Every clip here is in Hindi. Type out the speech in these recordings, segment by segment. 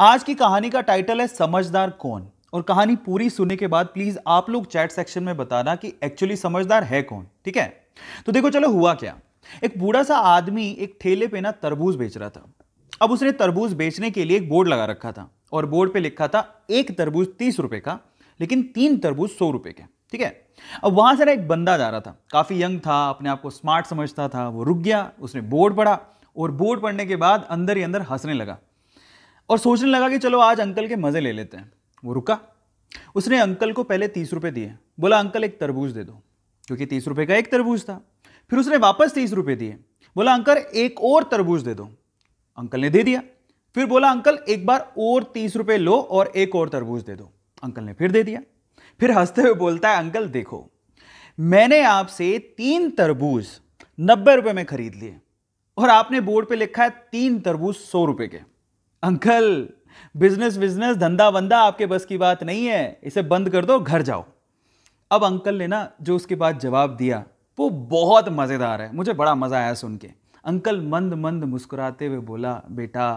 आज की कहानी का टाइटल है समझदार कौन और कहानी पूरी सुनने के बाद प्लीज आप लोग चैट सेक्शन में बताना कि एक्चुअली समझदार है कौन ठीक है तो देखो चलो हुआ क्या एक बूढ़ा सा आदमी एक ठेले पे ना तरबूज बेच रहा था अब उसने तरबूज बेचने के लिए एक बोर्ड लगा रखा था और बोर्ड पे लिखा था एक तरबूज तीस रुपए का लेकिन तीन तरबूज सौ रुपए के ठीक है अब वहां से ना एक बंदा जा रहा था काफी यंग था अपने आप को स्मार्ट समझता था वो रुक गया उसने बोर्ड पढ़ा और बोर्ड पढ़ने के बाद अंदर ही अंदर हंसने लगा और सोचने लगा कि चलो आज अंकल के मज़े ले लेते हैं वो रुका उसने अंकल को पहले तीस रुपए दिए बोला अंकल एक तरबूज दे दो क्योंकि तीस रुपए का एक तरबूज था फिर उसने वापस तीस रुपए दिए बोला अंकल एक और तरबूज दे दो अंकल ने दे दिया फिर बोला अंकल एक बार और तीस रुपए लो और एक और तरबूज दे दो अंकल ने फिर दे दिया फिर हंसते हुए बोलता है अंकल देखो मैंने आपसे तीन तरबूज नब्बे रुपए में खरीद लिए और आपने बोर्ड पे लिखा है तीन तरबूज सौ रुपए के अंकल बिजनेस बिजनेस धंधा बंदा आपके बस की बात नहीं है इसे बंद कर दो घर जाओ अब अंकल ने ना जो उसके बाद जवाब दिया वो बहुत मज़ेदार है मुझे बड़ा मज़ा आया सुन के अंकल मंद मंद मुस्कुराते हुए बोला बेटा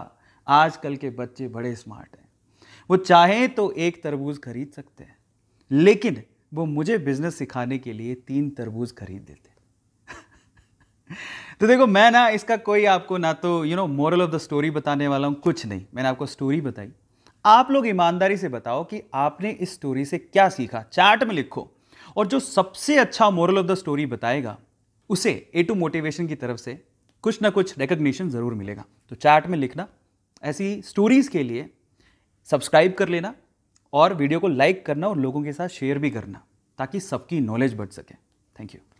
आजकल के बच्चे बड़े स्मार्ट हैं वो चाहें तो एक तरबूज खरीद सकते हैं लेकिन वो मुझे बिजनेस सिखाने के लिए तीन तरबूज खरीद देते तो देखो मैं ना इसका कोई आपको ना तो you know moral of the story बताने वाला हूँ कुछ नहीं मैंने आपको स्टोरी बताई आप लोग ईमानदारी से बताओ कि आपने इस स्टोरी से क्या सीखा चार्ट में लिखो और जो सबसे अच्छा मॉरल ऑफ द स्टोरी बताएगा उसे ए टू मोटिवेशन की तरफ से कुछ ना कुछ रिकग्निशन ज़रूर मिलेगा तो चार्ट में लिखना ऐसी स्टोरीज़ के लिए सब्सक्राइब कर लेना और वीडियो को लाइक करना और लोगों के साथ शेयर भी करना ताकि सबकी नॉलेज बढ़ सके थैंक यू